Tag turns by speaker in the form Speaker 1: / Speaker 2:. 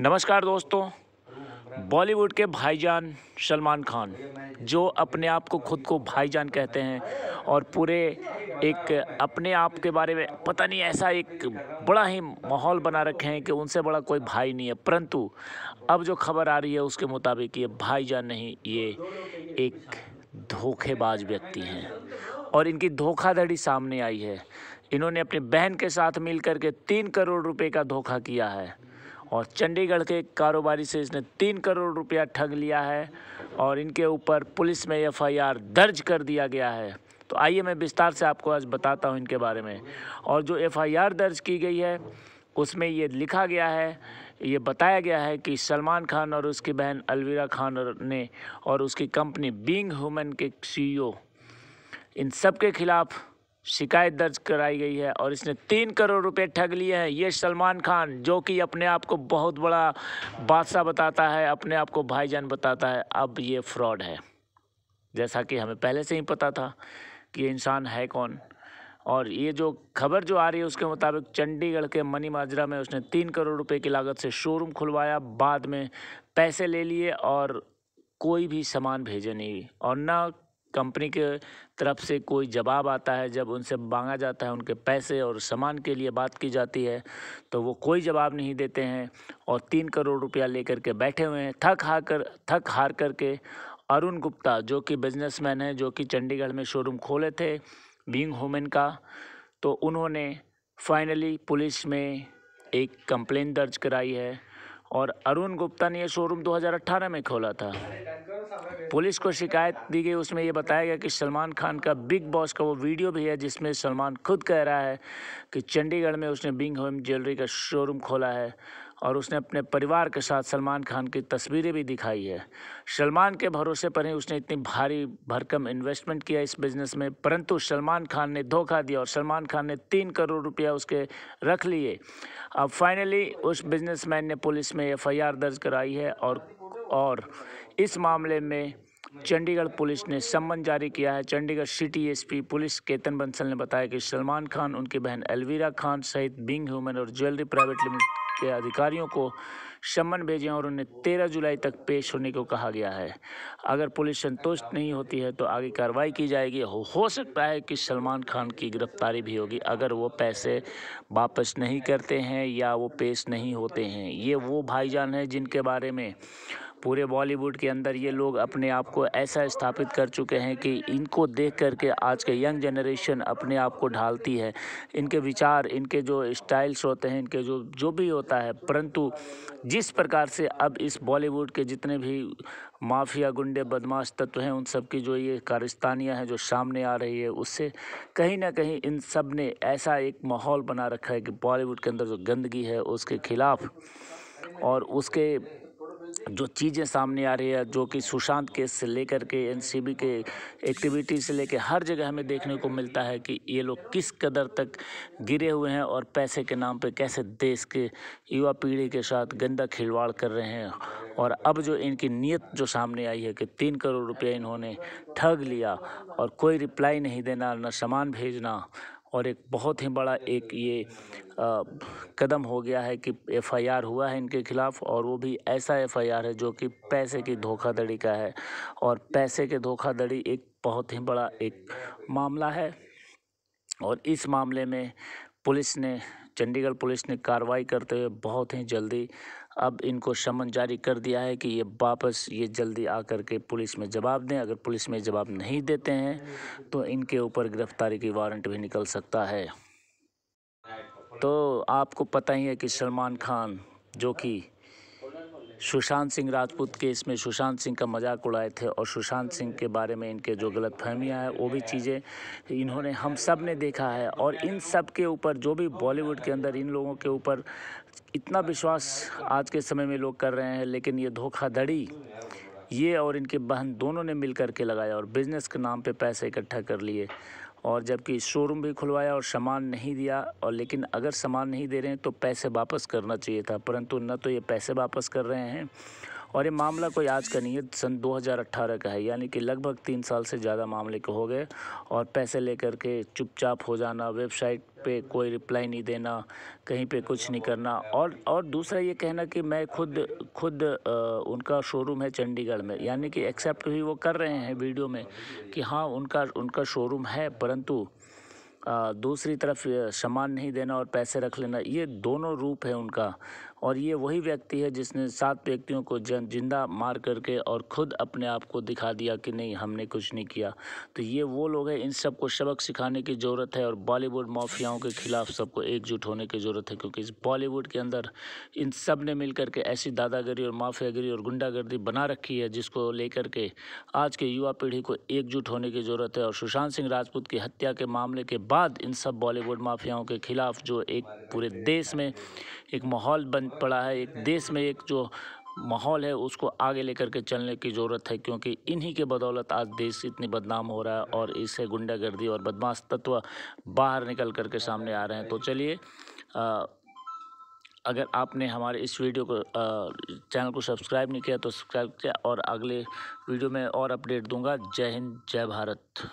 Speaker 1: नमस्कार दोस्तों बॉलीवुड के भाईजान सलमान खान जो अपने आप को खुद को भाईजान कहते हैं और पूरे एक अपने आप के बारे में पता नहीं ऐसा एक बड़ा ही माहौल बना रखे हैं कि उनसे बड़ा कोई भाई नहीं है परंतु अब जो खबर आ रही है उसके मुताबिक ये भाईजान नहीं ये एक धोखेबाज व्यक्ति हैं और इनकी धोखाधड़ी सामने आई है इन्होंने अपनी बहन के साथ मिल करके तीन करोड़ रुपये का धोखा किया है और चंडीगढ़ के एक कारोबारी से इसने तीन करोड़ रुपया ठग लिया है और इनके ऊपर पुलिस में एफआईआर दर्ज कर दिया गया है तो आइए मैं विस्तार से आपको आज बताता हूँ इनके बारे में और जो एफआईआर दर्ज की गई है उसमें ये लिखा गया है ये बताया गया है कि सलमान खान और उसकी बहन अलवीरा खान ने और उसकी कंपनी बींग ह्यूमन के सीईओ इन सब के खिलाफ़ शिकायत दर्ज कराई गई है और इसने तीन करोड़ रुपए ठग लिए हैं ये सलमान खान जो कि अपने आप को बहुत बड़ा बादशाह बताता है अपने आप को भाईजान बताता है अब ये फ्रॉड है जैसा कि हमें पहले से ही पता था कि इंसान है कौन और ये जो खबर जो आ रही है उसके मुताबिक चंडीगढ़ के मनी माजरा में उसने तीन करोड़ रुपए की लागत से शोरूम खुलवाया बाद में पैसे ले लिए और कोई भी सामान भेजे नहीं और ना कंपनी के तरफ से कोई जवाब आता है जब उनसे मांगा जाता है उनके पैसे और सामान के लिए बात की जाती है तो वो कोई जवाब नहीं देते हैं और तीन करोड़ रुपया लेकर के बैठे हुए हैं थक हार कर थक हार करके अरुण गुप्ता जो कि बिजनेसमैन हैं जो कि चंडीगढ़ में शोरूम खोले थे बींग होमेन का तो उन्होंने फाइनली पुलिस में एक कंप्लेन दर्ज कराई है और अरुण गुप्ता ने यह शोरूम दो में खोला था पुलिस को शिकायत दी गई उसमें ये बताया गया कि सलमान खान का बिग बॉस का वो वीडियो भी है जिसमें सलमान खुद कह रहा है कि चंडीगढ़ में उसने बिंग होम ज्वेलरी का शोरूम खोला है और उसने अपने परिवार के साथ सलमान खान की तस्वीरें भी दिखाई है सलमान के भरोसे पर ही उसने इतनी भारी भरकम इन्वेस्टमेंट किया इस बिज़नेस में परंतु सलमान खान ने धोखा दिया और सलमान खान ने तीन करोड़ रुपया उसके रख लिए अब फाइनली उस बिज़नेसमैन ने पुलिस में एफआईआर दर्ज कराई है और और इस मामले में चंडीगढ़ पुलिस ने सम्मन जारी किया है Chandigarh city SP police Ketan Bansal ने बताया कि सलमान खान उनकी बहन अलवीरा खान सहित बिंग ह्यूमन और ज्वेलरी प्राइवेट लिमिटेड के अधिकारियों को सम्मन भेजे और उन्हें तेरह जुलाई तक पेश होने को कहा गया है अगर पुलिस संतुष्ट नहीं होती है तो आगे कार्रवाई की जाएगी हो, हो सकता है कि सलमान खान की गिरफ्तारी भी होगी अगर वो पैसे वापस नहीं करते हैं या वो पेश नहीं होते हैं ये वो भाईजान हैं जिनके बारे में पूरे बॉलीवुड के अंदर ये लोग अपने आप को ऐसा स्थापित कर चुके हैं कि इनको देख कर के आज के यंग जनरेशन अपने आप को ढालती है इनके विचार इनके जो स्टाइल्स होते हैं इनके जो जो भी होता है परंतु जिस प्रकार से अब इस बॉलीवुड के जितने भी माफिया गुंडे बदमाश तत्व हैं उन सब की जो ये कारिस्तानियाँ हैं जो सामने आ रही है उससे कहीं ना कहीं इन सब ने ऐसा एक माहौल बना रखा है कि बॉलीवुड के अंदर जो गंदगी है उसके खिलाफ और उसके जो चीज़ें सामने आ रही है जो कि सुशांत केस से लेकर के एनसीबी के एक्टिविटी से लेकर हर जगह हमें देखने को मिलता है कि ये लोग किस कदर तक गिरे हुए हैं और पैसे के नाम पे कैसे देश के युवा पीढ़ी के साथ गंदा खिलवाड़ कर रहे हैं और अब जो इनकी नीयत जो सामने आई है कि तीन करोड़ रुपया इन्होंने ठग लिया और कोई रिप्लाई नहीं देना न सामान भेजना और एक बहुत ही बड़ा एक ये कदम हो गया है कि एफआईआर हुआ है इनके खिलाफ़ और वो भी ऐसा एफआईआर है जो कि पैसे की धोखाधड़ी का है और पैसे के धोखाधड़ी एक बहुत ही बड़ा एक मामला है और इस मामले में पुलिस ने चंडीगढ़ पुलिस ने कार्रवाई करते हुए बहुत ही जल्दी अब इनको समन जारी कर दिया है कि ये वापस ये जल्दी आकर के पुलिस में जवाब दें अगर पुलिस में जवाब नहीं देते हैं तो इनके ऊपर गिरफ्तारी की वारंट भी निकल सकता है तो आपको पता ही है कि सलमान खान जो कि सुशांत सिंह राजपूत के इसमें सुशांत सिंह का मजाक उड़ाए थे और सुशांत सिंह के बारे में इनके जो गलत फहमियाँ हैं वो भी चीज़ें इन्होंने हम सब ने देखा है और इन सब के ऊपर जो भी बॉलीवुड के अंदर इन लोगों के ऊपर इतना विश्वास आज के समय में लोग कर रहे हैं लेकिन ये धोखाधड़ी ये और इनके बहन दोनों ने मिल के लगाया और बिज़नेस के नाम पे पैसे इकट्ठा कर लिए और जबकि शोरूम भी खुलवाया और सामान नहीं दिया और लेकिन अगर सामान नहीं दे रहे हैं तो पैसे वापस करना चाहिए था परंतु न तो ये पैसे वापस कर रहे हैं और ये मामला कोई आज का नहीं है सन 2018 का है यानी कि लगभग तीन साल से ज़्यादा मामले के हो गए और पैसे लेकर के चुपचाप हो जाना वेबसाइट पे कोई रिप्लाई नहीं देना कहीं पे कुछ नहीं करना और और दूसरा ये कहना कि मैं खुद खुद आ, उनका शोरूम है चंडीगढ़ में यानी कि एक्सेप्ट भी वो कर रहे हैं वीडियो में कि हाँ उनका उनका शोरूम है परंतु दूसरी तरफ सामान नहीं देना और पैसे रख लेना ये दोनों रूप है उनका और ये वही व्यक्ति है जिसने सात व्यक्तियों को जिंदा मार करके और ख़ुद अपने आप को दिखा दिया कि नहीं हमने कुछ नहीं किया तो ये वो लोग हैं इन सबको सबक सिखाने की ज़रूरत है और बॉलीवुड माफियाओं के ख़िलाफ़ सबको एकजुट होने की ज़रूरत है क्योंकि इस बॉलीवुड के अंदर इन सब ने मिल के ऐसी दादागिरी और माफियागिरी और गुंडागर्दी बना रखी है जिसको लेकर के आज के युवा पीढ़ी को एकजुट होने की ज़रूरत है और सुशांत सिंह राजपूत की हत्या के मामले के बाद इन सब बॉलीवुड माफियाओं के खिलाफ जो एक पूरे देश में एक माहौल बन पड़ा है एक देश में एक जो माहौल है उसको आगे लेकर के चलने की ज़रूरत है क्योंकि इन्हीं के बदौलत आज देश इतनी बदनाम हो रहा है और इससे गुंडागर्दी और बदमाश तत्व बाहर निकल कर के सामने आ रहे हैं तो चलिए अगर आपने हमारे इस वीडियो को चैनल को सब्सक्राइब नहीं किया तो सब्सक्राइब किया और अगले वीडियो में और अपडेट दूंगा जय हिंद जय भारत